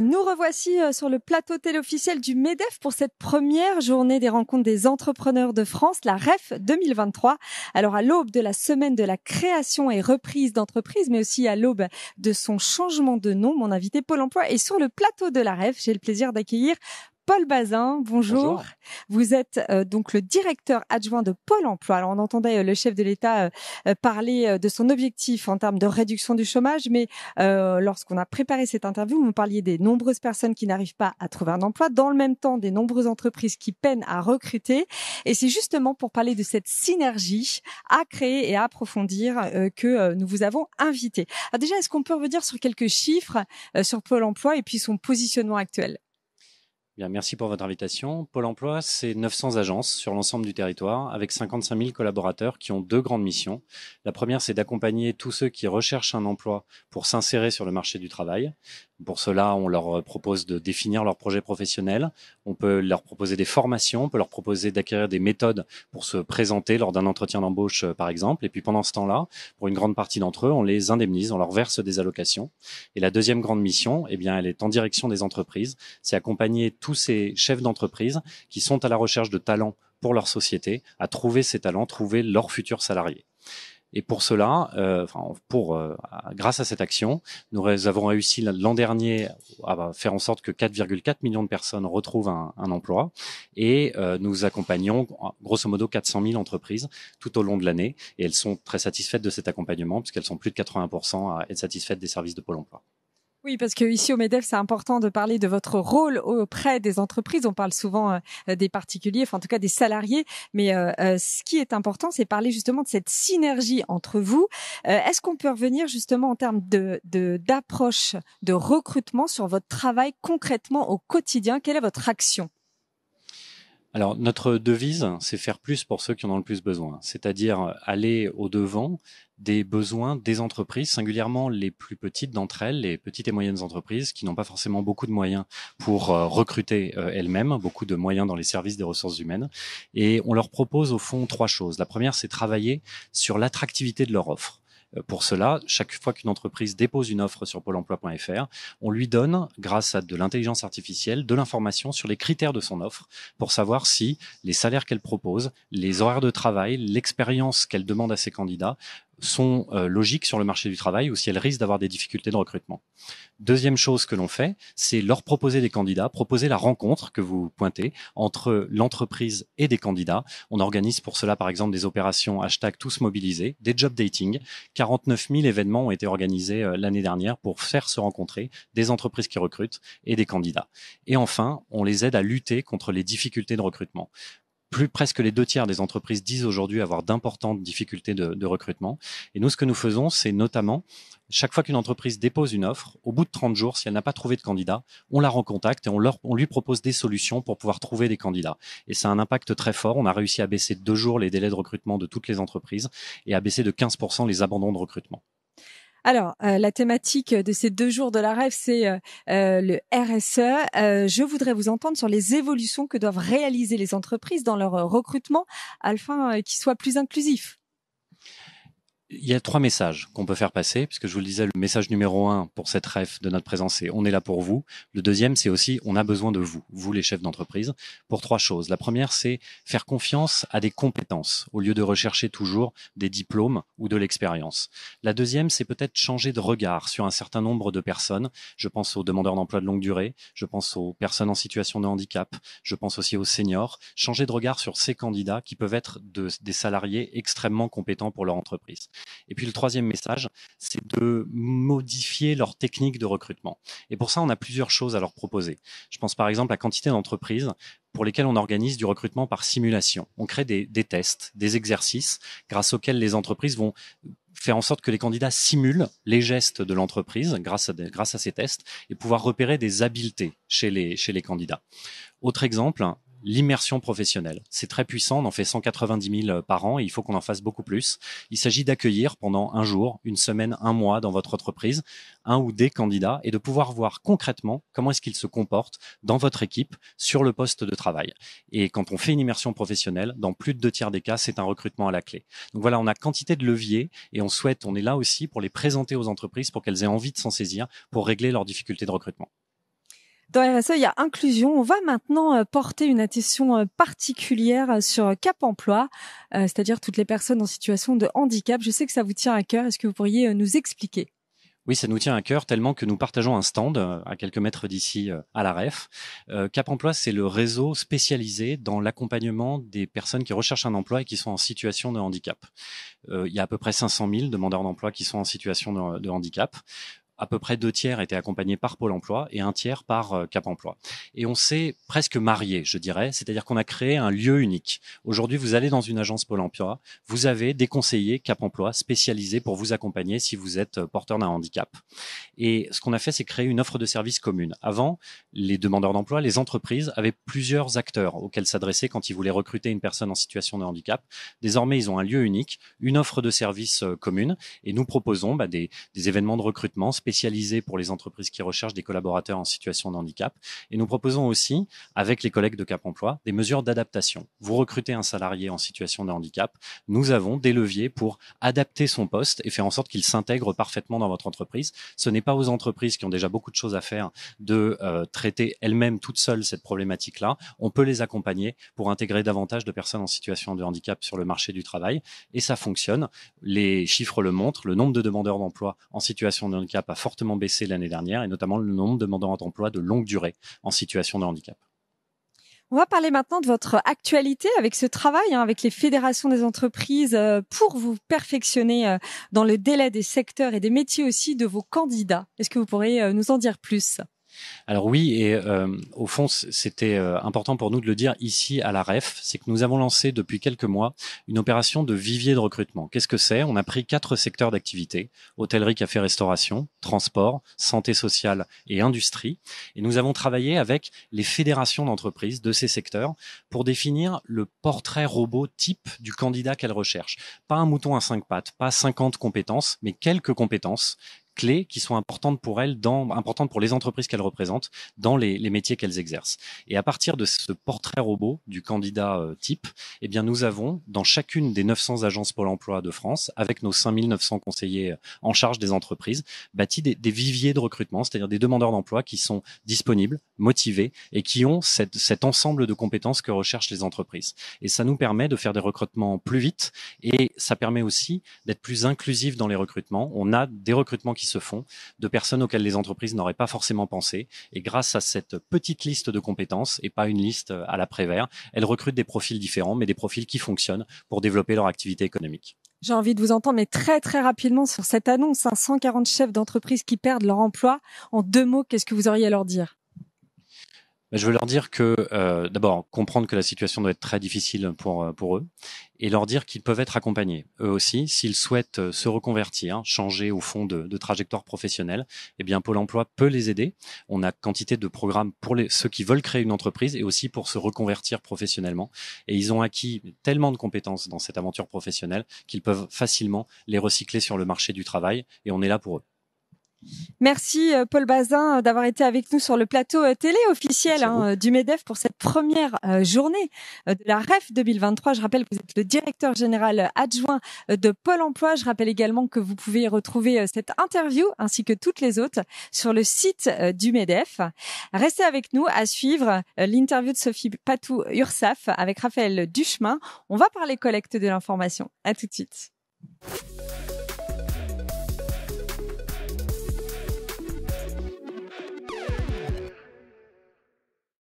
Nous revoici euh, sur le plateau téléofficiel du MEDEF pour cette première journée des rencontres des entrepreneurs de France, la REF 2023. Alors à l'aube de la semaine de la création et reprise d'entreprise, mais aussi à l'aube de son changement de nom, mon invité Pôle Emploi est sur le plateau de la REF. J'ai le plaisir d'accueillir Paul Bazin. Bonjour. Vous êtes euh, donc le directeur adjoint de Pôle Emploi. Alors on entendait euh, le chef de l'État euh, parler de son objectif en termes de réduction du chômage, mais lorsqu'on a préparé cette interview, vous me parliez des nombreuses personnes qui n'arrivent pas à trouver un emploi, dans le même temps des nombreuses entreprises qui peinent à recruter. Et c'est justement pour parler de cette synergie à créer et à approfondir que nous vous avons invité. Alors déjà, est-ce qu'on peut revenir sur quelques chiffres sur Pôle Emploi et puis son positionnement actuel Bien, merci pour votre invitation. Pôle emploi, c'est 900 agences sur l'ensemble du territoire avec 55 000 collaborateurs qui ont deux grandes missions. La première, c'est d'accompagner tous ceux qui recherchent un emploi pour s'insérer sur le marché du travail. Pour cela, on leur euh, propose de définir leur projet professionnel, on peut leur proposer des formations, on peut leur proposer d'acquérir des méthodes pour se présenter lors d'un entretien d'embauche, euh, par exemple. Et puis pendant ce temps-là, pour une grande partie d'entre eux, on les indemnise, on leur verse des allocations. Et la deuxième grande mission, eh bien, elle est en direction des entreprises. C'est accompagner tous ces chefs d'entreprise qui sont à la recherche de talents pour leur société, à trouver ces talents, trouver leurs futurs salariés. Et pour cela, euh, enfin, pour, euh, grâce à cette action, nous avons réussi l'an dernier à faire en sorte que 4,4 millions de personnes retrouvent un, emploi et euh, nous accompagnons grosso modo 400 000 entreprises tout au long de l'année et elles sont très satisfaites de cet accompagnement puisqu'elles sont plus de 80% à être satisfaites des services de Pôle emploi. Oui, parce que ici au MEDEF, c'est important de parler de votre rôle auprès des entreprises. On parle souvent euh, des particuliers, enfin en tout cas des salariés, mais euh, euh, ce qui est important, c'est parler justement de cette synergie entre vous. Est-ce qu'on peut revenir justement en termes de d'approche de recrutement sur votre travail concrètement au quotidien Quelle est votre action alors, notre devise, c'est faire plus pour ceux qui en ont le plus besoin, c'est-à-dire aller au-devant des besoins des entreprises, singulièrement les plus petites d'entre elles, les petites et moyennes entreprises qui n'ont pas forcément beaucoup de moyens pour euh, recruter euh, elles-mêmes, beaucoup de moyens dans les services des ressources humaines. Et on leur propose au fond trois choses. La première, c'est travailler sur l'attractivité de leur offre. Euh, pour cela, chaque fois qu'une entreprise dépose une offre sur pôle emploi.fr, on lui donne, grâce à de l'intelligence artificielle, de l'information sur les critères de son offre pour savoir si les salaires qu'elle propose, les horaires de travail, l'expérience qu'elle demande à ses candidats sont euh, logiques sur le marché du travail ou si elles risquent d'avoir des difficultés de recrutement. Deuxième chose que l'on fait, c'est leur proposer des candidats, proposer la rencontre que vous pointez entre l'entreprise et des candidats. On organise pour cela par exemple des opérations hashtag tous mobilisés, des job dating. 49 000 événements ont été organisés euh, l'année dernière pour faire se rencontrer des entreprises qui recrutent et des candidats. Et enfin, on les aide à lutter contre les difficultés de recrutement plus presque les deux tiers des entreprises disent aujourd'hui avoir d'importantes difficultés de, recrutement. Et nous, ce que nous faisons, c'est notamment, chaque fois qu'une entreprise dépose une offre, au bout de 30 jours, si elle n'a pas trouvé de candidat, on la recontacte et on, leur, on lui propose des solutions pour pouvoir trouver des candidats. Et ça a un impact très fort. On a réussi à baisser de deux jours les délais de recrutement de toutes les entreprises et à baisser de 15% les abandons de recrutement. Alors, euh, la thématique de ces deux jours de la rêve, c'est euh, euh, le RSE. je voudrais vous entendre sur les évolutions que doivent réaliser les entreprises dans leur recrutement afin qu'ils soient plus inclusifs. Il y a trois messages qu'on peut faire passer, puisque je vous le disais, le message numéro un pour cette ref de notre présence, c'est on est là pour vous. Le deuxième, c'est aussi on a besoin de vous, vous les chefs d'entreprise, pour trois choses. La première, c'est faire confiance à des compétences au lieu de rechercher toujours des diplômes ou de l'expérience. La deuxième, c'est peut-être changer de regard sur un certain nombre de personnes. Je pense aux demandeurs d'emploi de longue durée, je pense aux personnes en situation de handicap, je pense aussi aux seniors. Changer de regard sur ces candidats qui peuvent être des salariés extrêmement compétents pour leur entreprise. Et puis le troisième message, c'est de modifier leur technique de recrutement. Et pour ça, on a plusieurs choses à leur proposer. Je pense par exemple à la quantité d'entreprises pour lesquelles on organise du recrutement par simulation. On crée des, tests, des exercices grâce auxquels les entreprises vont faire en sorte que les candidats simulent les gestes de l'entreprise grâce, à ces tests et pouvoir repérer des habiletés chez les candidats. Autre exemple, l'immersion professionnelle. C'est très puissant, on en fait 190 000 euh, par an et il faut qu'on en fasse beaucoup plus. Il s'agit d'accueillir pendant un jour, une semaine, un mois dans votre entreprise un ou des candidats et de pouvoir voir concrètement comment est-ce qu'ils se comportent dans votre équipe sur le poste de travail. Et quand on fait une immersion professionnelle, dans plus de deux tiers des cas, c'est un recrutement à la clé. Donc voilà, on a quantité de leviers et on souhaite, on est là aussi pour les présenter aux entreprises pour qu'elles aient envie de s'en saisir pour régler leurs difficultés de recrutement. Dans RSE, il y a inclusion. On va maintenant euh, porter une attention euh, particulière euh, sur Cap Emploi, c'est-à-dire toutes les personnes en situation de handicap. Je sais que ça vous tient à cœur. Est-ce que vous pourriez nous expliquer oui, ça nous tient à cœur tellement que nous partageons un stand à quelques mètres d'ici à la REF. Cap Emploi, c'est le réseau spécialisé dans l'accompagnement des personnes qui recherchent un emploi et qui sont en situation de handicap. Il y a à peu près 500 000 demandeurs d'emploi qui sont en situation de handicap à peu près deux tiers étaient accompagnés par Pôle Emploi et un tiers par euh, Cap Emploi. Et on s'est presque marié, je dirais, c'est-à-dire qu'on a créé un lieu unique. Aujourd'hui, vous allez dans une agence Pôle Emploi, vous avez des conseillers Cap Emploi spécialisés pour vous accompagner si vous êtes euh, porteur d'un handicap. Et ce qu'on a fait, c'est créer une offre de service commune. Avant, les demandeurs d'emploi, les entreprises avaient plusieurs acteurs auxquels s'adresser quand ils voulaient recruter une personne en situation de handicap. Désormais, ils ont un lieu unique, une offre de service euh, commune, et nous proposons bah, des, des événements de recrutement spécialisés pour les entreprises qui recherchent des collaborateurs en situation de handicap. Et nous proposons aussi, avec les collègues de Cap Emploi, des mesures d'adaptation. Vous recrutez un salarié en situation de handicap, nous avons des leviers pour adapter son poste et faire en sorte qu'il s'intègre parfaitement dans votre entreprise. Ce n'est pas aux entreprises qui ont déjà beaucoup de choses à faire de euh, traiter elles-mêmes toutes seules cette problématique-là. On peut les accompagner pour intégrer davantage de personnes en situation de handicap sur le marché du travail et ça fonctionne. Les chiffres le montrent. Le nombre de demandeurs d'emploi en situation de handicap a fortement baissé l'année dernière, et notamment le nombre de demandeurs d'emploi de longue durée en situation de handicap. On va parler maintenant de votre actualité avec ce travail, hein, avec les fédérations des entreprises, euh, pour vous perfectionner euh, dans le délai des secteurs et des métiers aussi de vos candidats. Est-ce que vous pourrez euh, nous en dire plus alors oui, et euh, au fond, c'était euh, important pour nous de le dire ici à la REF, c'est que nous avons lancé depuis quelques mois une opération de vivier de recrutement. Qu'est-ce que c'est On a pris quatre secteurs d'activité, hôtellerie, café, restauration, transport, santé sociale et industrie. Et nous avons travaillé avec les fédérations d'entreprises de ces secteurs pour définir le portrait robot type du candidat qu'elles recherchent. Pas un mouton à cinq pattes, pas 50 compétences, mais quelques compétences clés qui sont importantes pour elles, dans, importantes pour les entreprises qu'elles représentent, dans les, métiers qu'elles exercent. Et à partir de ce portrait robot du candidat euh, type, eh bien, nous avons dans chacune des 900 agences Pôle Emploi de France, avec nos 5900 conseillers euh, en charge des entreprises, bâti des, viviers de recrutement, c'est-à-dire des demandeurs d'emploi qui sont disponibles, motivés et qui ont cette, cet ensemble de compétences que recherchent les entreprises. Et ça nous permet de faire des recrutements plus vite et ça permet aussi d'être plus inclusif dans les recrutements. On a des recrutements qui se font de personnes auxquelles les entreprises n'auraient pas forcément pensé. Et grâce à cette petite liste de compétences et pas une liste à la Prévert, elles recrutent des profils différents, mais des profils qui fonctionnent pour développer leur activité économique. J'ai envie de vous entendre, mais très très rapidement sur cette annonce, 140 hein. chefs d'entreprise qui perdent leur emploi. En deux mots, qu'est-ce que vous auriez à leur dire je veux leur dire que, euh, d'abord, comprendre que la situation doit être très difficile pour, euh, pour eux, et leur dire qu'ils peuvent être accompagnés, eux aussi, s'ils souhaitent euh, se reconvertir, changer au fond de, de, trajectoire professionnelle, eh bien Pôle Emploi peut les aider. On a quantité de programmes pour les, ceux qui veulent créer une entreprise et aussi pour se reconvertir professionnellement. Et ils ont acquis tellement de compétences dans cette aventure professionnelle qu'ils peuvent facilement les recycler sur le marché du travail, et on est là pour eux. Merci euh, Paul Bazin euh, d'avoir été avec nous sur le plateau euh, télé officiel hein, du MEDEF pour cette première journée de la REF 2023. Je rappelle que vous êtes le directeur général adjoint de Pôle Emploi. Je rappelle également que vous pouvez retrouver cette interview ainsi que toutes les autres sur le site du MEDEF. Restez avec nous à suivre l'interview de Sophie Patou-Ursaf avec Raphaël Duchemin. On va parler collecte de l'information. À tout de suite.